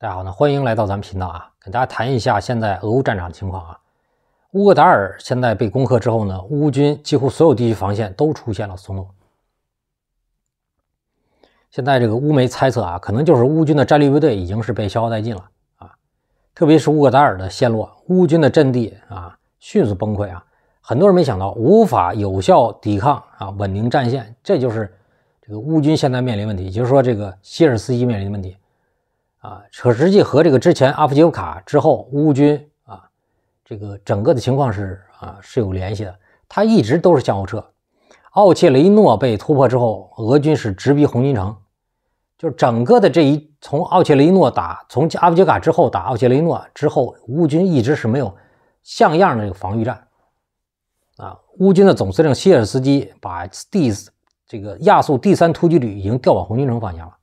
大家好，呢欢迎来到咱们频道啊，跟大家谈一下现在俄乌战场的情况啊。乌克达尔现在被攻克之后呢，乌军几乎所有地区防线都出现了松动。现在这个乌媒猜测啊，可能就是乌军的战略部队已经是被消耗殆尽了啊。特别是乌克达尔的陷落，乌军的阵地啊迅速崩溃啊。很多人没想到无法有效抵抗啊，稳定战线，这就是这个乌军现在面临问题，也就是说这个希尔斯基面临的问题。啊，可实际和这个之前阿夫杰夫卡之后乌军啊，这个整个的情况是啊是有联系的。他一直都是向后撤，奥切雷诺被突破之后，俄军是直逼红军城，就是整个的这一从奥切雷诺打从阿夫杰卡之后打奥切雷诺之后，乌军一直是没有像样的这个防御战。啊，乌军的总司令希尔斯基把第这个亚速第三突击旅已经调往红军城方向了。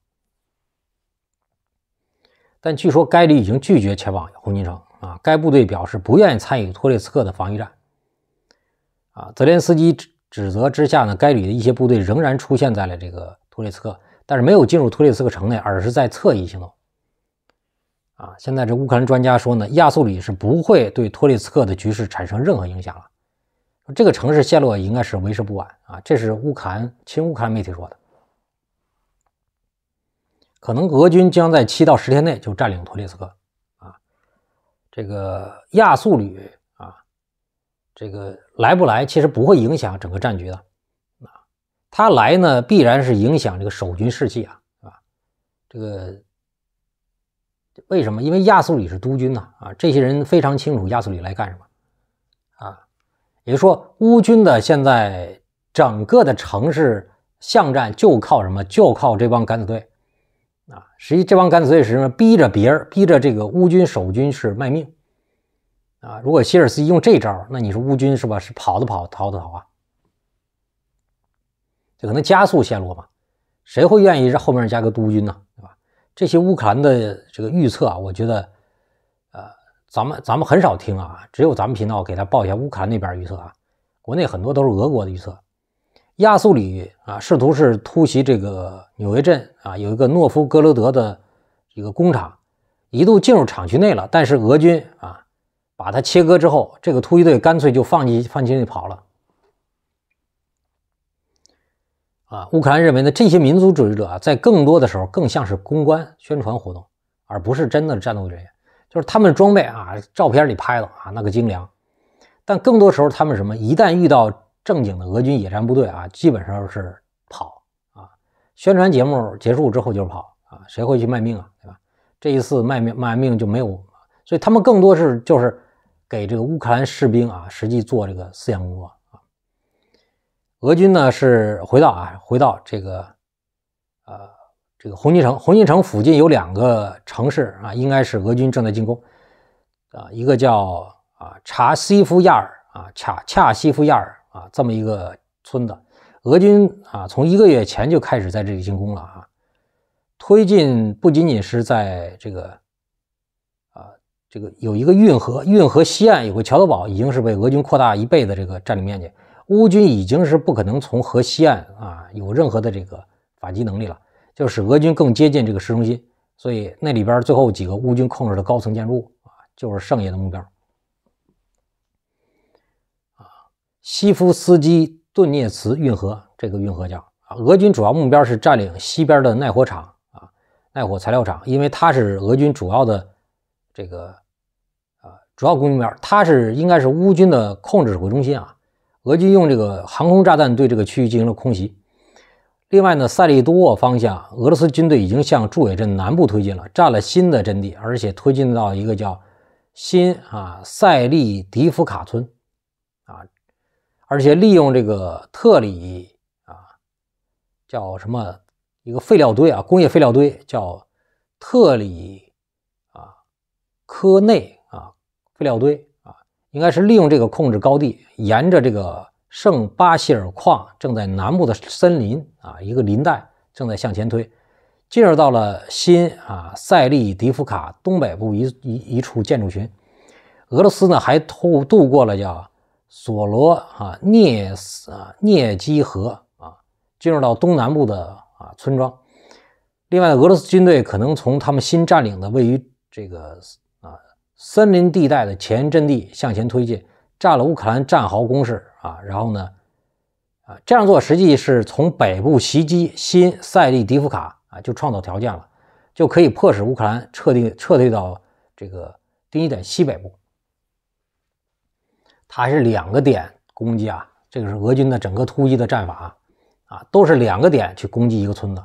但据说该旅已经拒绝前往红军城啊，该部队表示不愿意参与托列茨克的防御战。啊，泽连斯基指指责之下呢，该旅的一些部队仍然出现在了这个托列茨克，但是没有进入托列茨克城内，而是在侧翼行动。啊，现在这乌克兰专家说呢，亚速旅是不会对托列茨克的局势产生任何影响了。这个城市陷落应该是为时不晚啊，这是乌克兰亲乌克兰媒体说的。可能俄军将在七到十天内就占领托列斯克，啊，这个亚速旅啊，这个来不来其实不会影响整个战局的，啊，他来呢必然是影响这个守军士气啊，啊，这个为什么？因为亚速旅是督军呐，啊，这些人非常清楚亚速旅来干什么，啊，也就是说，乌军的现在整个的城市巷战就靠什么？就靠这帮敢死队。啊，实际这帮敢死队是什么？逼着别人，逼着这个乌军守军是卖命。啊，如果希尔斯用这招，那你说乌军是吧？是跑的跑，逃的逃啊，这可能加速陷落嘛？谁会愿意这后面加个督军呢？对吧？这些乌克兰的这个预测啊，我觉得，呃，咱们咱们很少听啊，只有咱们频道给他报一下乌克兰那边预测啊，国内很多都是俄国的预测。亚速里啊，试图是突袭这个纽约镇啊，有一个诺夫哥罗德的一个工厂，一度进入厂区内了，但是俄军啊把它切割之后，这个突击队干脆就放弃放弃跑了。啊，乌克兰认为呢，这些民族主义者啊，在更多的时候更像是公关宣传活动，而不是真的战斗人员。就是他们装备啊，照片里拍的啊那个精良，但更多时候他们什么，一旦遇到。正经的俄军野战部队啊，基本上是跑啊，宣传节目结束之后就跑啊，谁会去卖命啊，对吧？这一次卖命卖命就没有，所以他们更多是就是给这个乌克兰士兵啊，实际做这个思想工作啊。俄军呢是回到啊，回到这个呃这个红军城，红军城附近有两个城市啊，应该是俄军正在进攻啊，一个叫啊查西夫亚尔啊恰恰西夫亚尔。啊，这么一个村子，俄军啊，从一个月前就开始在这里进攻了啊。推进不仅仅是在这个，啊，这个有一个运河，运河西岸有个桥头堡，已经是被俄军扩大一倍的这个占领面积。乌军已经是不可能从河西岸啊有任何的这个反击能力了，就使俄军更接近这个市中心，所以那里边最后几个乌军控制的高层建筑啊，就是剩下的目标。西夫斯基顿涅茨运河这个运河叫啊，俄军主要目标是占领西边的耐火厂啊，耐火材料厂，因为它是俄军主要的这个，啊主要供应面，它是应该是乌军的控制指挥中心啊。俄军用这个航空炸弹对这个区域进行了空袭。另外呢，塞利多沃方向，俄罗斯军队已经向驻尾镇南部推进了，占了新的阵地，而且推进到一个叫新啊塞利迪夫卡村。而且利用这个特里啊，叫什么一个废料堆啊，工业废料堆叫特里啊科内啊废料堆啊，应该是利用这个控制高地，沿着这个圣巴希尔矿正在南部的森林啊一个林带正在向前推，进入到了新啊塞利迪夫卡东北部一一一处建筑群，俄罗斯呢还突度过了叫。索罗啊涅斯、啊涅基河啊，进入到东南部的啊村庄。另外，俄罗斯军队可能从他们新占领的位于这个啊森林地带的前沿阵地向前推进，占了乌克兰战壕工事啊。然后呢，啊这样做实际是从北部袭击新塞利迪夫卡啊，就创造条件了，就可以迫使乌克兰撤退撤退到这个丁一点西北部。还是两个点攻击啊，这个是俄军的整个突击的战法啊，都是两个点去攻击一个村子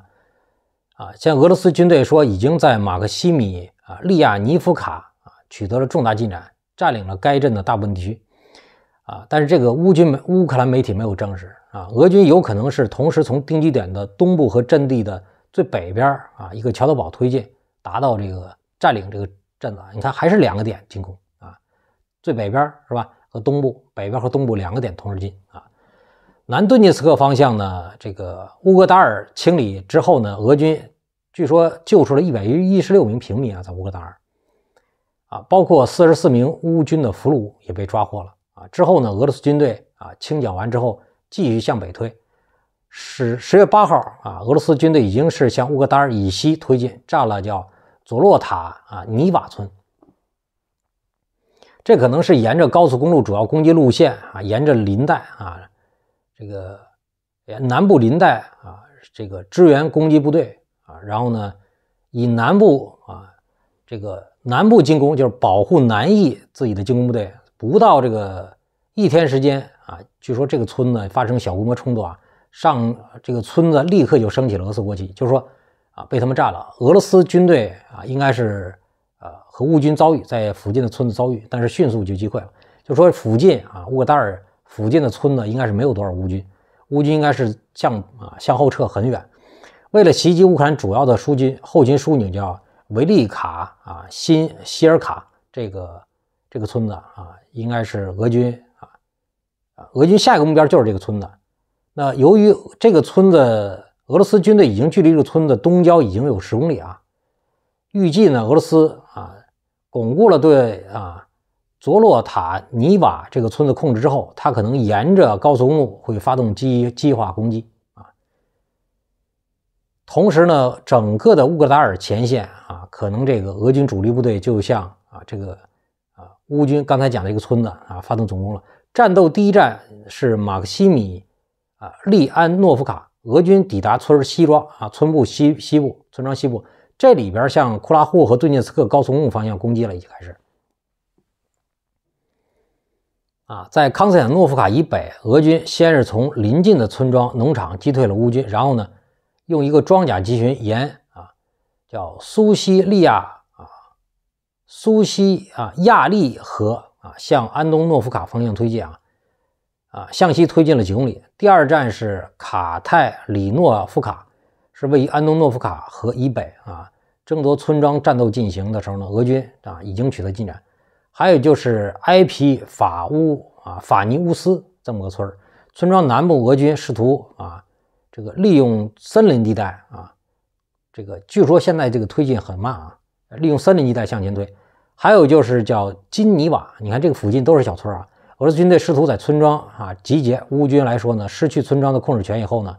啊。像俄罗斯军队说已经在马克西米啊利亚尼夫卡啊取得了重大进展，占领了该镇的大部分地区啊。但是这个乌军乌克兰媒体没有证实啊，俄军有可能是同时从定居点的东部和阵地的最北边啊一个桥头堡推进，达到这个占领这个镇子。你看还是两个点进攻啊，最北边是吧？和东部北边和东部两个点同时进啊，南顿涅茨克方向呢，这个乌格达尔清理之后呢，俄军据说救出了一百一十六名平民啊，在乌格达尔啊，包括四十四名乌军的俘虏也被抓获了啊。之后呢，俄罗斯军队啊清剿完之后继续向北推，十十月八号啊，俄罗斯军队已经是向乌格达尔以西推进，占了叫佐洛塔啊尼瓦村。这可能是沿着高速公路主要攻击路线啊，沿着林带啊，这个南部林带啊，这个支援攻击部队啊，然后呢，以南部啊，这个南部进攻就是保护南翼自己的进攻部队，不到这个一天时间啊，据说这个村子发生小规模冲突啊，上这个村子立刻就升起了俄罗斯国旗，就是说啊，被他们炸了，俄罗斯军队啊，应该是。和乌军遭遇在附近的村子遭遇，但是迅速就击溃了。就说附近啊，沃克达尔附近的村子应该是没有多少乌军，乌军应该是向啊向后撤很远。为了袭击乌克兰主要的苏军后勤枢纽，叫维利卡啊新希尔卡这个这个村子啊，应该是俄军啊啊俄军下一个目标就是这个村子。那由于这个村子俄罗斯军队已经距离这个村子东郊已经有十公里啊，预计呢俄罗斯啊。巩固了对啊佐洛塔尼瓦这个村子控制之后，他可能沿着高速公路会发动激激化攻击啊。同时呢，整个的乌格达尔前线啊，可能这个俄军主力部队就像啊这个啊乌军刚才讲的一个村子啊，发动总攻了。战斗第一站是马克西米啊利安诺夫卡，俄军抵达村西庄啊，村部西西部村庄西部。这里边向库拉霍和顿涅茨克高速公路方向攻击了，已经开始。啊，在康斯坦诺夫卡以北，俄军先是从邻近的村庄、农场击退了乌军，然后呢，用一个装甲集群沿啊，叫苏西利亚啊、苏西啊、亚利河啊，向安东诺夫卡方向推进啊，啊，向西推进了几公里。第二站是卡泰里诺夫卡，是位于安东诺夫卡河以北啊。争夺村庄战斗进行的时候呢，俄军啊已经取得进展。还有就是埃皮法乌啊法尼乌斯这么个村村庄南部俄军试图啊这个利用森林地带啊，这个据说现在这个推进很慢啊，利用森林地带向前推。还有就是叫金尼瓦，你看这个附近都是小村啊，俄罗斯军队试图在村庄啊集结。乌军来说呢，失去村庄的控制权以后呢。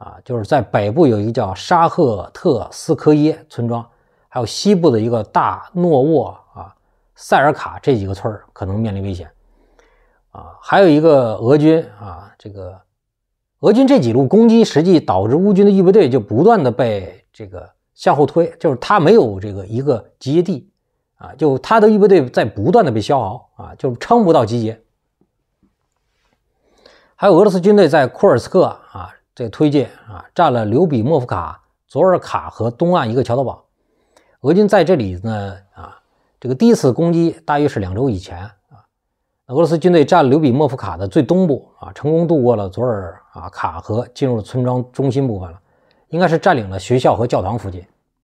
啊，就是在北部有一个叫沙赫特斯科耶村庄，还有西部的一个大诺沃啊塞尔卡这几个村可能面临危险啊，还有一个俄军啊，这个俄军这几路攻击实际导致乌军的预备队就不断的被这个向后推，就是他没有这个一个集结地啊，就他的预备队在不断的被消耗啊，就撑不到集结。还有俄罗斯军队在库尔斯克啊。这推进啊，占了留比莫夫卡、佐尔卡和东岸一个桥头堡。俄军在这里呢啊，这个第一次攻击大约是两周以前啊。俄罗斯军队占留比莫夫卡的最东部啊，成功渡过了佐尔啊卡河，进入村庄中心部分了，应该是占领了学校和教堂附近。